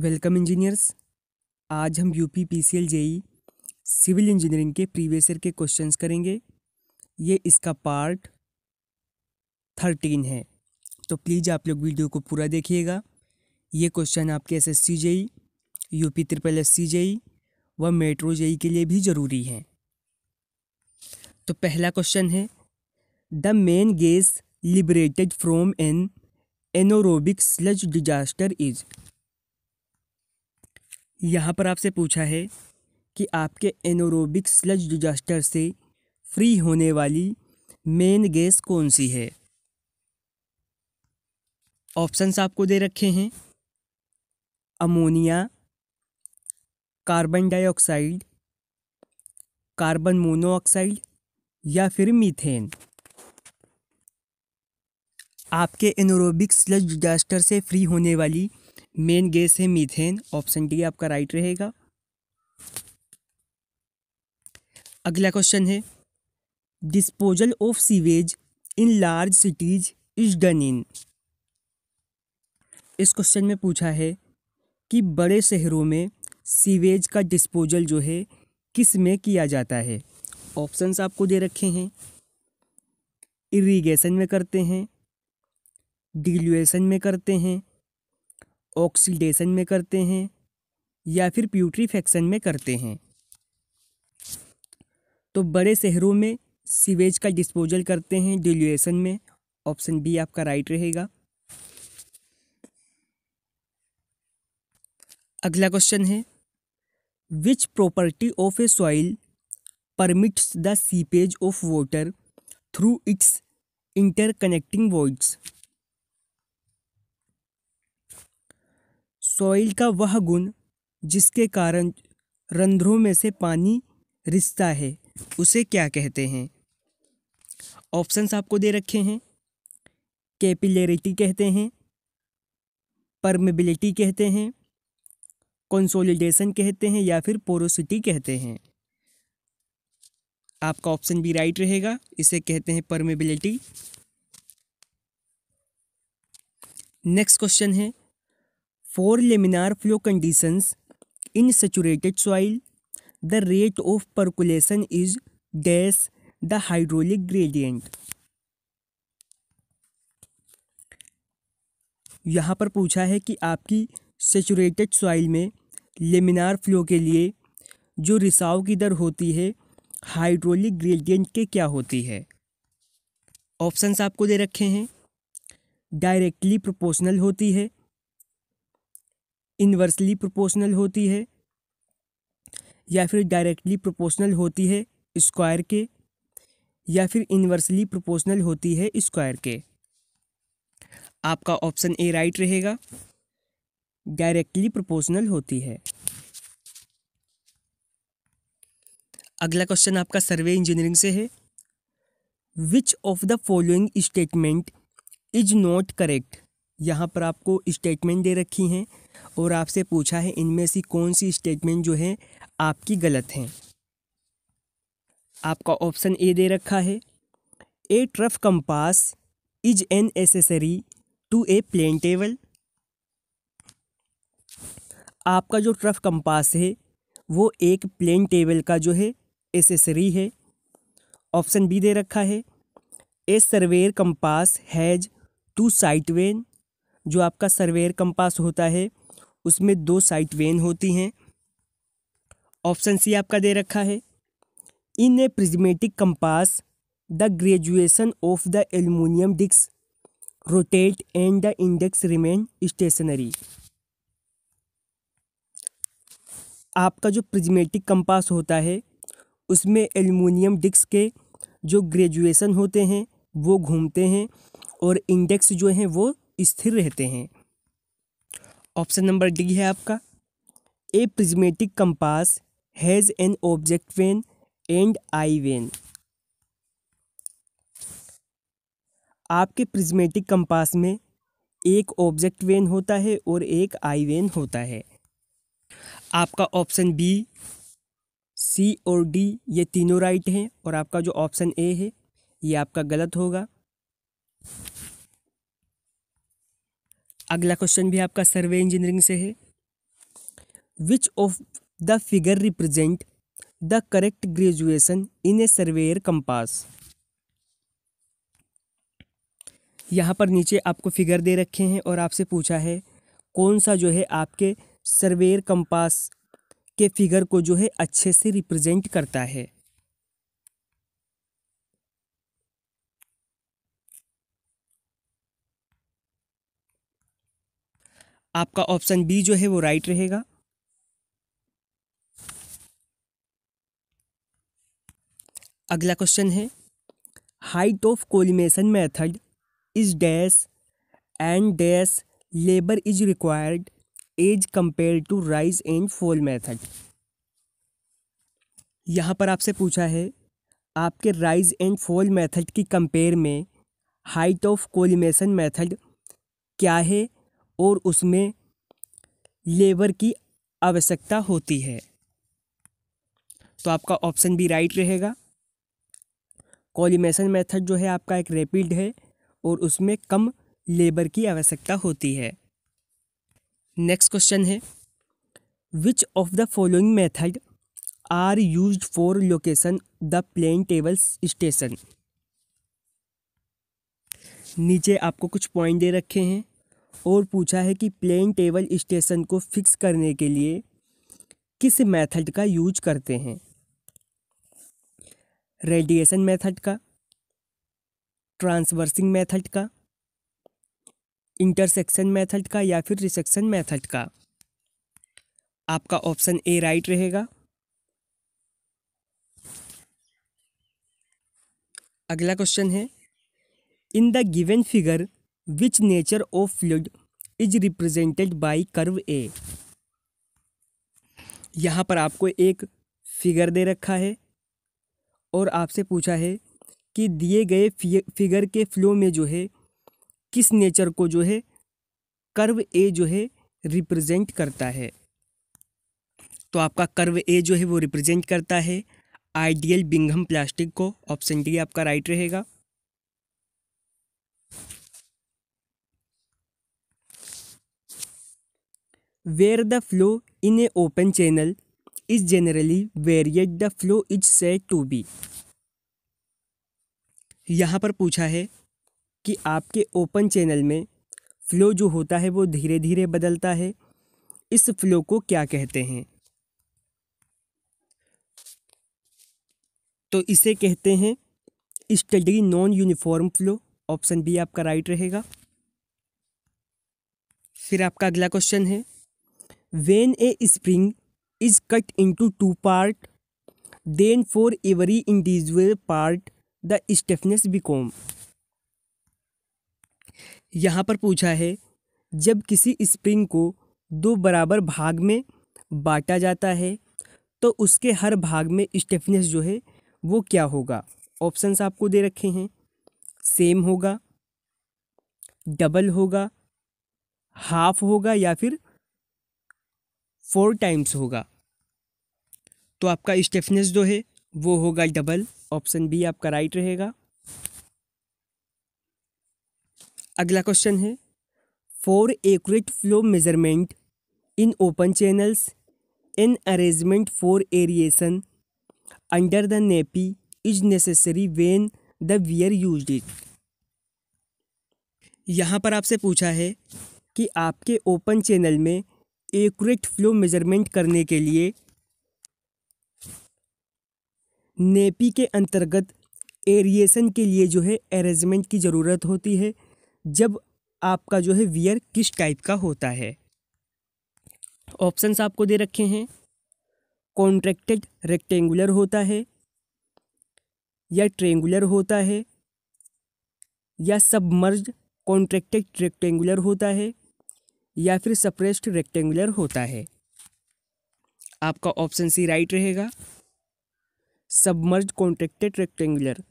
Welcome engineers आज हम UP PCL JE civil engineering के प्रीवियस ईयर के क्वेश्चंस करेंगे ये इसका पार्ट थर्टीन है तो प्लीज़ आप लोग वीडियो को पूरा देखिएगा ये क्वेश्चन आपके S S C JE UP triple S C JE व मेट्रो जेई e के लिए भी ज़रूरी हैं तो पहला क्वेश्चन है the main gas liberated from an anaerobic sludge disaster is यहाँ पर आपसे पूछा है कि आपके एनोरोबिक स्लज डिजास्टर से फ्री होने वाली मेन गैस कौन सी है ऑप्शंस आपको दे रखे हैं ammonia carbon dioxide carbon monoxide या फिर मीथेन आपके एनोरोबिक स्लज डिजास्टर से फ्री होने वाली मेन गैस है मीथेन ऑप्शन डी आपका राइट रहेगा अगला क्वेश्चन है disposal of sewage in large cities is done in इस क्वेश्चन में पूछा है कि बड़े शहरों में सीवेज का डिस्पोजल जो है किस में किया जाता है ऑप्शंस आपको दे रखे हैं इरीगेशन में करते हैं डिल्यूएशन में करते हैं ऑक्सीडेशन में करते हैं या फिर प्यूट्रीफेक्शन में करते हैं तो बड़े शहरों में सीवेज का डिस्पोजल करते हैं डिल्यूएशन में ऑप्शन बी आपका राइट रहेगा अगला क्वेश्चन है which property of a soil permits the seepage of water through its interconnecting voids soil का वह गुण जिसके कारण रंध्रों में से पानी रिश्ता है उसे क्या कहते हैं ऑप्शंस आपको दे रखे हैं कैपिलेरिटी कहते हैं परमेबिलिटी कहते हैं कंसोलिडेशन कहते हैं या फिर पोरोसिटी कहते हैं आपका ऑप्शन भी राइट रहेगा इसे कहते हैं परमेबिलिटी नेक्स्ट क्वेश्चन है for laminar flow conditions in saturated soil the rate of percolation is dash the hydraulic gradient यहाँ पर पूछा है कि आपकी सेचूरेटेड सॉइल में लेमिनार फ्लो के लिए जो रिसाव की दर होती है हाइड्रोलिक ग्रेडियंट के क्या होती है ऑप्शंस आपको दे रखे हैं डायरेक्टली प्रोपोर्शनल होती है इन्वर्सली प्रोपोर्शनल होती है या फिर डायरेक्टली प्रोपोर्शनल होती है स्क्वायर के या फिर इन्वर्सली प्रोपोर्शनल होती है स्क्वायर के आपका ऑप्शन ए राइट रहेगा डायरेक्टली प्रोपोर्शनल होती है अगला क्वेश्चन आपका सर्वे इंजीनियरिंग से है which of the following statement is not correct यहाँ पर आपको स्टेटमेंट दे रखी हैं और आपसे पूछा है इनमें से कौन सी स्टेटमेंट जो है आपकी गलत हैं आपका ऑप्शन ए दे रखा है a trough compass is an accessory to a plane table आपका जो ट्रफ कंपास है वो एक प्लेन टेबल का जो है एसेसरी है ऑप्शन बी दे रखा है a surveyor compass has two sight vane जो आपका सर्वेयर कंपास होता है उसमें दो साइट वेन होती हैं ऑप्शन सी आपका दे रखा है in a prismatic compass the graduation of the aluminium डिक्स rotate and the index remain stationary आपका जो प्रिजमेटिक कंपास होता है उसमें एल्यूमिनियम डिक्स के जो ग्रेजुएशन होते हैं वो घूमते हैं और इंडेक्स जो हैं वो स्थिर रहते हैं ऑप्शन नंबर डी है आपका a prismatic compass has an object vane and eye vane आपके प्रिज्मेटिक कंपास में एक ऑब्जेक्ट वेन होता है और एक आई वेन होता है आपका ऑप्शन बी सी और डी ये तीनों राइट हैं और आपका जो ऑप्शन ए है ये आपका गलत होगा अगला क्वेश्चन भी आपका सर्वे इंजीनियरिंग से है which of the figure represent the correct graduation in a surveyor compass यहाँ पर नीचे आपको फिगर दे रखे हैं और आपसे पूछा है कौन सा जो है आपके सर्वेयर कंपास के फिगर को जो है अच्छे से रिप्रेजेंट करता है आपका ऑप्शन बी जो है वो राइट रहेगा अगला क्वेश्चन है height of collimation method is dash and dash labour is required as compare to rise and fall method यहाँ पर आपसे पूछा है आपके राइज एंड फॉल मेथड की कंपेयर में हाइट ऑफ कोलिमेशन मेथड क्या है और उसमें लेबर की आवश्यकता होती है तो आपका ऑप्शन भी राइट रहेगा कॉलिमेशन मेथड जो है आपका एक रैपिड है और उसमें कम लेबर की आवश्यकता होती है नेक्स्ट क्वेश्चन है which of the following method are use for location the plane tables station नीचे आपको कुछ पॉइंट दे रखे हैं और पूछा है कि प्लेन टेबल स्टेशन को फिक्स करने के लिए किस मेथड का यूज करते हैं रेडिएशन मेथड का ट्रांसवर्सिंग मेथड का इंटरसेक्शन मेथड का या फिर रिसेक्शन मेथड का आपका ऑप्शन ए राइट रहेगा अगला क्वेश्चन है in the given figure which nature of fluid is represented by curve A यहाँ पर आपको एक फिगर दे रखा है और आपसे पूछा है कि दिए गए फिगर के फ्लो में जो है किस नेचर को जो है कर्व ए जो है रिप्रेजेंट करता है तो आपका कर्व ए जो है वो रिप्रेजेंट करता है आइडियल बिंघम प्लास्टिक को ऑप्शन डी आपका राइट रहेगा where the flow in a open channel is generally where yet the flow is said to be यहाँ पर पूछा है कि आपके ओपन चैनल में फ़्लो जो होता है वो धीरे धीरे बदलता है इस फ्लो को क्या कहते हैं तो इसे कहते हैं steady non uniform flow option B आपका राइट रहेगा फिर आपका अगला क्वेश्चन है When a spring is cut into two part then for every individual part the stiffness become. यहाँ पर पूछा है जब किसी स्प्रिंग को दो बराबर भाग में बांटा जाता है तो उसके हर भाग में स्टेफनेस जो है वो क्या होगा ऑप्शंस आपको दे रखे हैं सेम होगा डबल होगा हाफ होगा या फिर फोर टाइम्स होगा तो आपका स्टेफनेस जो है वो होगा डबल ऑप्शन बी आपका राइट रहेगा अगला क्वेश्चन है for accurate flow measurement in open channels an arrangement for aeration under the nappe is necessary when the weir use it यहाँ पर आपसे पूछा है कि आपके ओपन चैनल में एक्यूरेट फ्लो मेजरमेंट करने के लिए नेपी के अंतर्गत एरिएशन के लिए जो है अरेंजमेंट की ज़रूरत होती है जब आपका जो है वियर किस टाइप का होता है ऑप्शंस आपको दे रखे हैं कॉन्ट्रैक्टेड रेक्टेंगुलर होता है या ट्रेंगुलर होता है या सबमर्ज कॉन्ट्रैक्टेड रेक्टेंगुलर होता है या फिर सप्रेस्ड रेक्टेंगुलर होता है आपका ऑप्शन सी राइट रहेगा सबमर्ज कॉन्ट्रेक्टेड रेक्टेंगुलर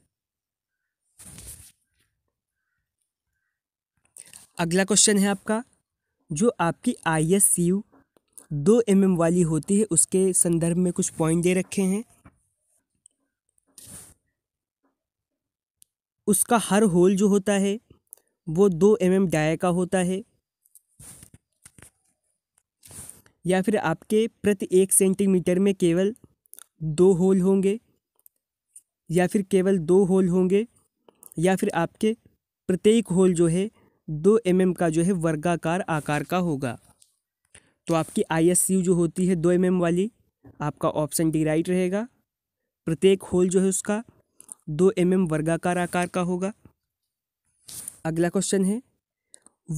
अगला क्वेश्चन है आपका जो आपकी आई एस सी यू दो एम mm वाली होती है उसके संदर्भ में कुछ पॉइंट दे रखे हैं उसका हर होल जो होता है वो दो एम mm डाया का होता है या फिर आपके प्रति एक सेंटीमीटर में केवल दो होल होंगे या फिर केवल दो होल होंगे या फिर आपके प्रत्येक होल जो है दो एम mm का जो है वर्गाकार आकार का होगा तो आपकी आई जो होती है दो एम mm वाली आपका ऑप्शन डी राइट रहेगा प्रत्येक होल जो है उसका दो एम mm वर्गाकार आकार का होगा अगला क्वेश्चन है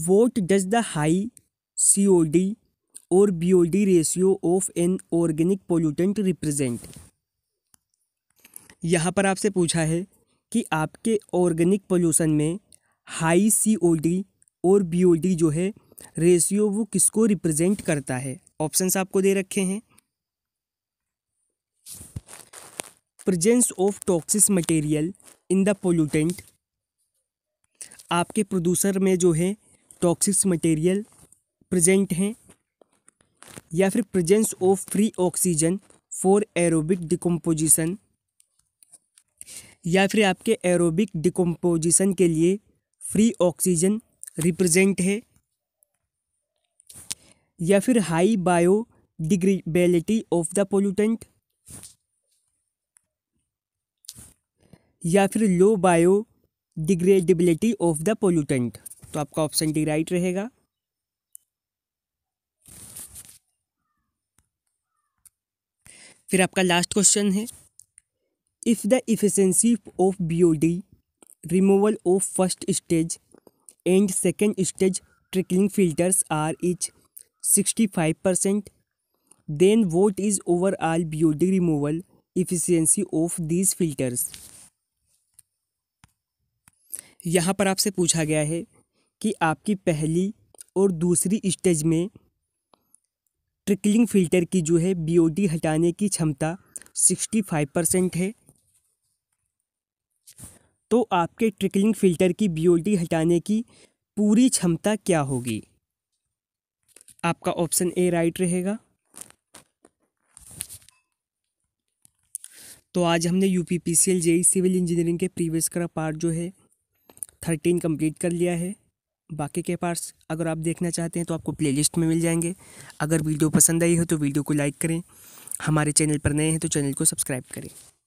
what does the high C O D और BOD ratio of an organic pollutant represent यहाँ पर आपसे पूछा है कि आपके ऑर्गेनिक पोल्यूशन में हाई सीओडी और बीओडी जो है रेशियो वो किसको रिप्रेजेंट करता है ऑप्शंस आपको दे रखे हैं presence of toxics material in the pollutant आपके प्रोड्यूसर में जो है टॉक्सिक्स मटेरियल प्रेजेंट हैं या फिर presence of free oxygen for aerobic decomposition या फिर आपके एरोबिक डिकम्पोजिशन के लिए फ्री ऑक्सीजन रिप्रेजेंट है या फिर high bio degradability of the pollutant या फिर low bio degradability of the pollutant तो आपका ऑप्शन डी राइट रहेगा फिर आपका लास्ट क्वेश्चन है if the efficiency of B removal of first stage and second stage trickling filters are each sixty five percent then what is overall D removal efficiency of these filters यहाँ पर आपसे पूछा गया है कि आपकी पहली और दूसरी स्टेज में ट्रिकलिंग फिल्टर की जो है बीओडी हटाने की क्षमता सिक्सटी फाइव परसेंट है तो आपके ट्रिकलिंग फिल्टर की बीओडी हटाने की पूरी क्षमता क्या होगी आपका ऑप्शन ए राइट रहेगा तो आज हमने U P P C L J civil engineering के प्रीवियस का पार्ट जो है थर्टीन कंप्लीट कर लिया है बाकी के पार्ट्स अगर आप देखना चाहते हैं तो आपको प्लेलिस्ट में मिल जाएंगे अगर वीडियो पसंद आई हो तो वीडियो को लाइक करें हमारे चैनल पर नए हैं तो चैनल को सब्सक्राइब करें